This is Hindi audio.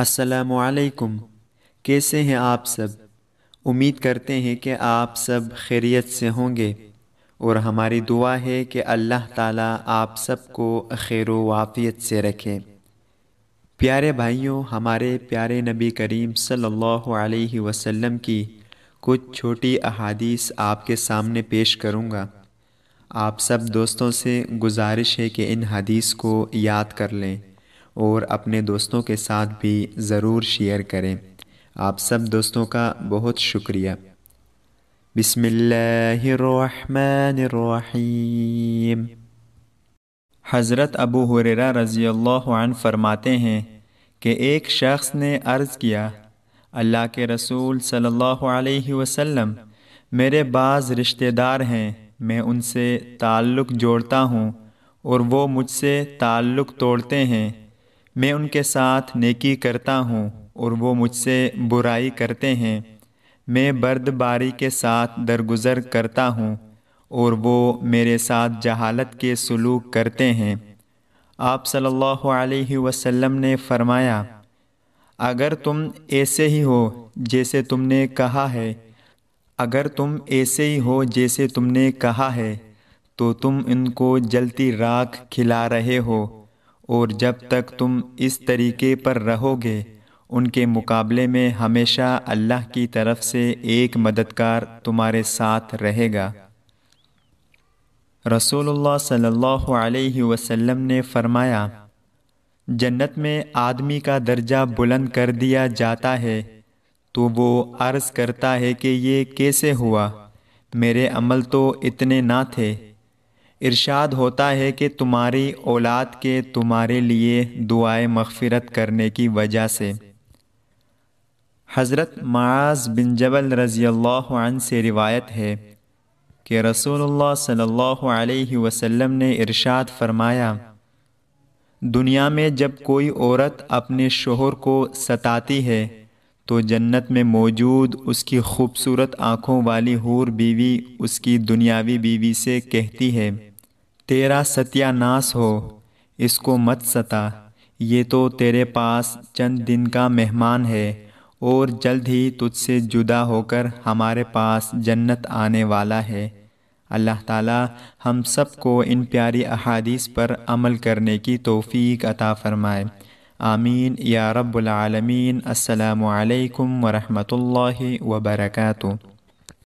असलकुम कैसे हैं आप सब उम्मीद करते हैं कि आप सब खैरियत से होंगे और हमारी दुआ है कि अल्लाह ताला आप सबको खैर वाफ़ियत से रखे प्यारे भाइयों हमारे प्यारे नबी करीम सल्लल्लाहु अलैहि वसल्लम की कुछ छोटी अहादीस आपके सामने पेश करूँगा आप सब दोस्तों से गुजारिश है कि इन हदीस को याद कर लें और अपने दोस्तों के साथ भी ज़रूर शेयर करें आप सब दोस्तों का बहुत शुक्रिया बिस्मिल्लाहिर्रहमानिर्रहीम हज़रत अबू हुरेरा रज़ी अल्लाह फरमाते हैं कि एक शख्स ने अर्ज़ किया अल्लाह के रसूल सल्लल्लाहु अलैहि वसल्लम मेरे बाज़ रिश्तेदार हैं मैं उनसे ताल्लुक़ जोड़ता हूँ और वो मुझसे ताल्लुक़ तोड़ते हैं मैं उनके साथ नेकी करता हूँ और वो मुझसे बुराई करते हैं मैं बर्दबारी के साथ दरगुजर करता हूँ और वो मेरे साथ जहालत के सलूक करते हैं आप सल्लल्लाहु अलैहि वसल्लम ने फरमाया अगर तुम ऐसे ही हो जैसे तुमने कहा है अगर तुम ऐसे ही हो जैसे तुमने कहा है तो तुम इनको जलती राख खिला रहे हो और जब तक तुम इस तरीके पर रहोगे उनके मुकाबले में हमेशा अल्लाह की तरफ से एक मददगार तुम्हारे साथ रहेगा रसूलुल्लाह सल्लल्लाहु अलैहि वसल्लम ने फरमाया जन्नत में आदमी का दर्जा बुलंद कर दिया जाता है तो वो अर्ज़ करता है कि ये कैसे हुआ मेरे अमल तो इतने ना थे इरशाद होता है कि तुम्हारी औलाद के तुम्हारे लिए दुआए मगफ़रत करने की वजह से हज़रत माज बिन जबल रज़ी अल्लाह से रिवायत है कि रसूलुल्लाह सल्लल्लाहु अलैहि वसल्लम ने इरशाद फरमाया दुनिया में जब कोई औरत अपने शोहर को सताती है तो जन्नत में मौजूद उसकी खूबसूरत आँखों वाली हूर बीवी उसकी दुनियावी बीवी से कहती है तेरा सत्यानाश हो इसको मत सता ये तो तेरे पास चंद दिन का मेहमान है और जल्द ही तुझसे जुदा होकर हमारे पास जन्नत आने वाला है अल्लाह ताला हम सब को इन प्यारी अहादीस पर अमल करने की तोफ़ी अता फ़रमाए आमीन या रब्बुल आलमीन अस्सलाम वालेकुम व बरकातुहू